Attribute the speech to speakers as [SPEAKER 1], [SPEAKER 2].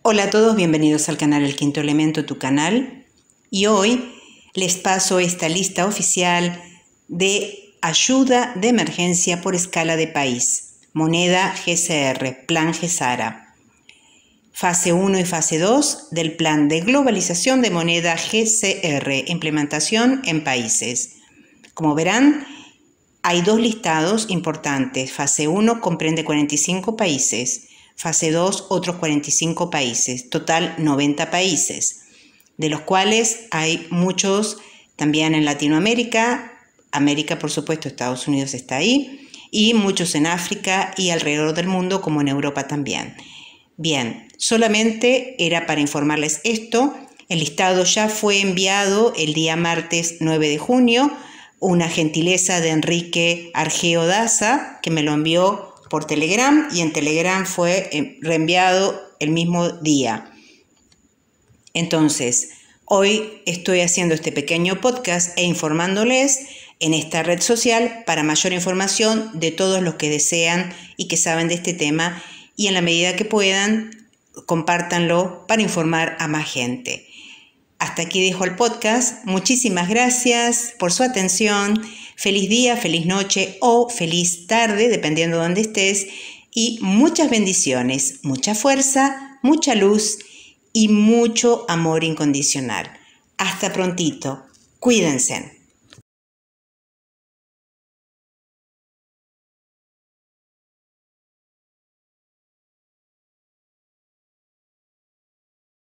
[SPEAKER 1] Hola a todos, bienvenidos al canal El Quinto Elemento, tu canal. Y hoy les paso esta lista oficial de ayuda de emergencia por escala de país, moneda GCR, plan GESARA fase 1 y fase 2 del Plan de Globalización de Moneda GCR, implementación en países. Como verán, hay dos listados importantes. Fase 1 comprende 45 países, fase 2 otros 45 países, total 90 países, de los cuales hay muchos también en Latinoamérica, América por supuesto, Estados Unidos está ahí, y muchos en África y alrededor del mundo como en Europa también. Bien, solamente era para informarles esto. El listado ya fue enviado el día martes 9 de junio, una gentileza de Enrique Argeo Daza, que me lo envió por Telegram y en Telegram fue eh, reenviado el mismo día. Entonces, hoy estoy haciendo este pequeño podcast e informándoles en esta red social para mayor información de todos los que desean y que saben de este tema y en la medida que puedan, compártanlo para informar a más gente. Hasta aquí dejo el podcast. Muchísimas gracias por su atención. Feliz día, feliz noche o feliz tarde, dependiendo de dónde estés. Y muchas bendiciones, mucha fuerza, mucha luz y mucho amor incondicional. Hasta prontito. Cuídense.